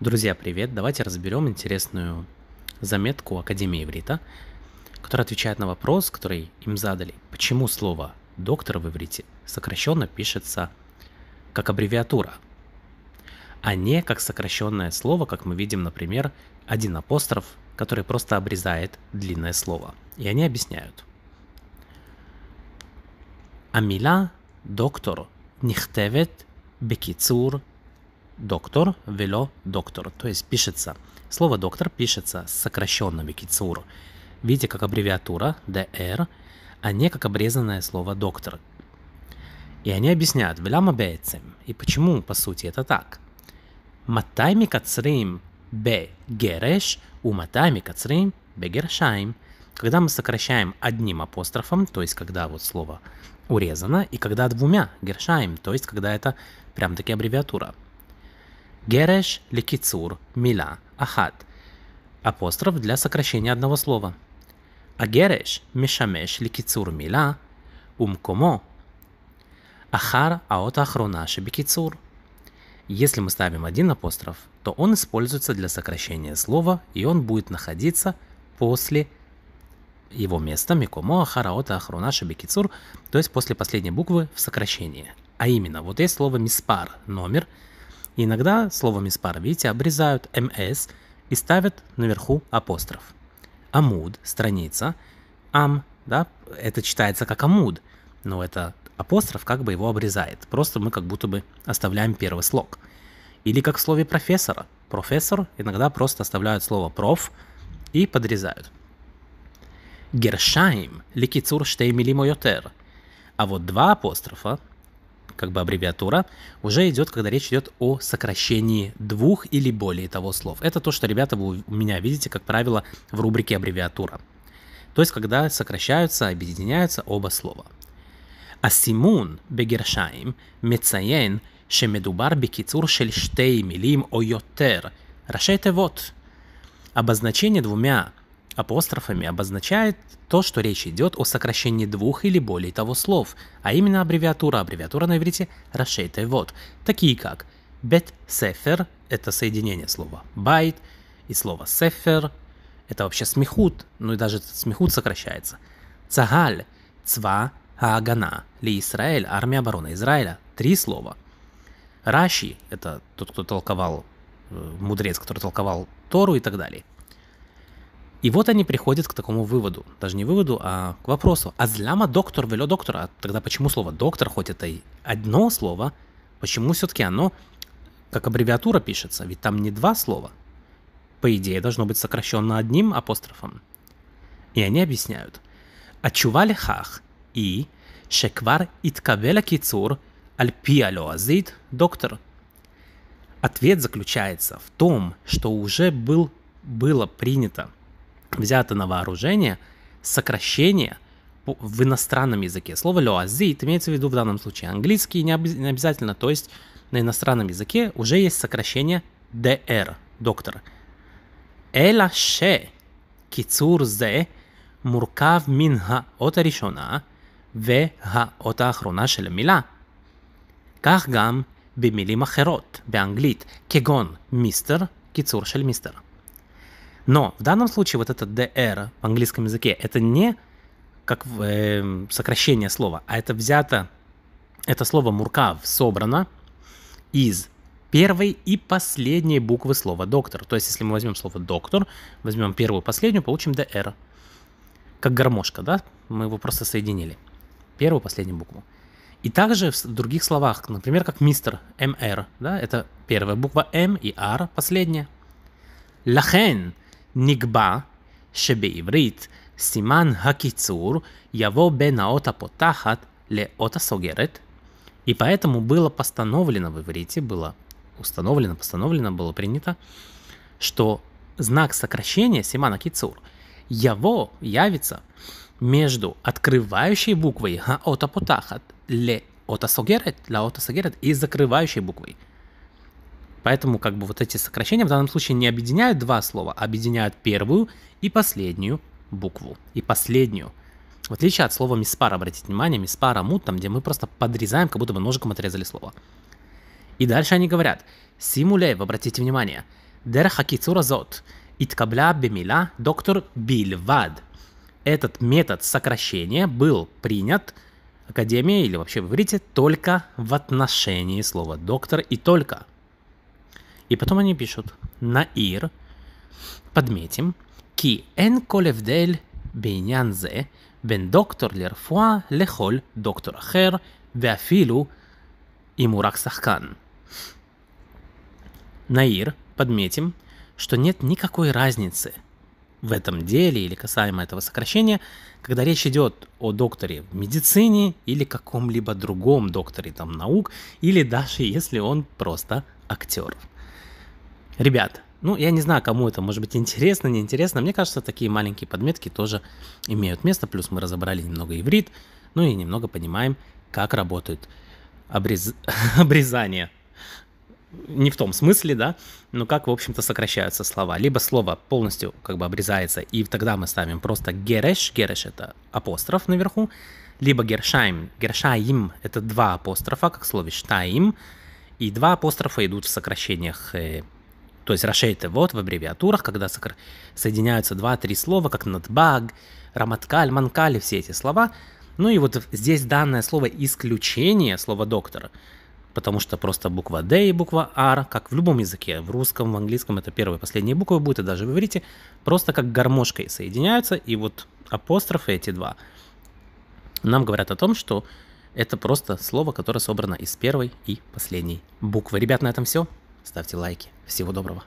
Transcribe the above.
Друзья, привет! Давайте разберем интересную заметку Академии иврита, которая отвечает на вопрос, который им задали. Почему слово «доктор» в иврите сокращенно пишется как аббревиатура, а не как сокращенное слово, как мы видим, например, один апостроф, который просто обрезает длинное слово. И они объясняют. Амила доктор нихтевет бекицур доктор, вело, доктор. То есть пишется, слово доктор пишется с сокращенными кицур. Видите, как аббревиатура ДР, а не как обрезанное слово доктор. И они объясняют, велама бейцем, и почему, по сути, это так. Матайми кацрим бе гереш, у матайми кацрим бе гершайм. Когда мы сокращаем одним апострофом, то есть когда вот слово урезано, и когда двумя гершаем, то есть когда это прям таки аббревиатура – Гереш ликицур мила ахат. Апостроф для сокращения одного слова. А гереш мешамеш ликицур мила умкомо. Ахар аот ахрона шебикицур. Если мы ставим один апостроф, то он используется для сокращения слова, и он будет находиться после его места Микомо Ахараота Ахруна бикицур то есть после последней буквы в сокращении. А именно, вот есть слово «миспар» — номер — и иногда словом из пары, видите, обрезают м.с. и ставят наверху апостроф. Амуд, страница. Ам, да, это читается как амуд, но это апостроф как бы его обрезает. Просто мы как будто бы оставляем первый слог. Или как в слове профессора. Профессор иногда просто оставляют слово проф и подрезают. Гершайм, ликицур штеймили А вот два апострофа как бы аббревиатура, уже идет, когда речь идет о сокращении двух или более того слов. Это то, что, ребята, вы у меня видите, как правило, в рубрике аббревиатура. То есть, когда сокращаются, объединяются оба слова. Асимун Бегершаим мецаен шемедубар бекицур шельштей милим ойотер. Рашейте вот. Обозначение двумя Апострофами обозначает то, что речь идет о сокращении двух или более того слов, а именно аббревиатура. Аббревиатура на иврите расшитая вот, такие как бет сефер – это соединение слова байт и слова сефер – это вообще смехут, ну и даже этот смехут сокращается. Цагаль – цва Агана ли Израиль, армия обороны Израиля. Три слова. Раши – это тот, кто толковал, э, мудрец, который толковал Тору и так далее. И вот они приходят к такому выводу, даже не выводу, а к вопросу, а зляма доктор велё доктора, а тогда почему слово доктор, хоть это и одно слово, почему все-таки оно как аббревиатура пишется, ведь там не два слова. По идее, должно быть сокращенно одним апострофом. И они объясняют. Отчува лехах и шеквар иткавеля кицур альпиалюазид доктор. Ответ заключается в том, что уже был, было принято взято на вооружение сокращение в иностранном языке. Слово лоазит имеется в виду в данном случае английский, не, об, не обязательно, то есть на иностранном языке уже есть сокращение DR, доктор. Элаше кицур зе муркав мин хаота ришона והאות האחרונה של мила כך גם במילים אחרות באנגלית, кегон мистер קיצור של מיסטר. Но в данном случае вот это DR в английском языке, это не как э, сокращение слова, а это взято, это слово муркав собрано из первой и последней буквы слова доктор. То есть, если мы возьмем слово доктор, возьмем первую, последнюю, получим DR. Как гармошка, да? Мы его просто соединили. Первую, последнюю букву. И также в других словах, например, как мистер, МР, да, это первая буква М «эм» и R, последняя. Лахен נקבע שבעברית סימן הקיצור יבוא בין האות הפותחת לאות הסוגרת, и поэтому было постановлено в иврите, было установлено, постановлено, было принято, что знак сокращения Симана Кицур его явится между открывающей буквой Хаота Потахат ле Ота Отасогерет, ла Отасогерет и закрывающей буквой Поэтому как бы вот эти сокращения в данном случае не объединяют два слова, а объединяют первую и последнюю букву. И последнюю. В отличие от слова миспар, обратите внимание, миспара мут, там, где мы просто подрезаем, как будто бы ножиком отрезали слово. И дальше они говорят, симулев, обратите внимание, дер хакицура зот, иткабля бемила доктор бильвад. Этот метод сокращения был принят академией или вообще вы иврите только в отношении слова доктор и только. И потом они пишут «Наир», подметим, «Ки эн колевдель бейнянзе бен доктор лерфуа лехоль доктор хер веафилу и мурак сахкан». Наир, подметим, что нет никакой разницы в этом деле или касаемо этого сокращения, когда речь идет о докторе в медицине или каком-либо другом докторе там наук, или даже если он просто актер. Ребят, ну, я не знаю, кому это может быть интересно, неинтересно. Мне кажется, такие маленькие подметки тоже имеют место. Плюс мы разобрали немного иврит, ну и немного понимаем, как работают обрез... обрезания. Не в том смысле, да, но как, в общем-то, сокращаются слова. Либо слово полностью как бы обрезается, и тогда мы ставим просто гереш, гереш это апостроф наверху, либо гершайм, гершайм это два апострофа, как в слове штаим, и два апострофа идут в сокращениях э, то есть Рашейте вот в аббревиатурах, когда соединяются два-три слова, как надбаг, Раматкаль, Манкали, все эти слова. Ну и вот здесь данное слово исключение слово доктор, потому что просто буква D и буква R, как в любом языке, в русском, в английском это первые и последние буквы будет и даже в иврите, просто как гармошкой соединяются, и вот апострофы эти два нам говорят о том, что это просто слово, которое собрано из первой и последней буквы. Ребят, на этом все ставьте лайки. Всего доброго.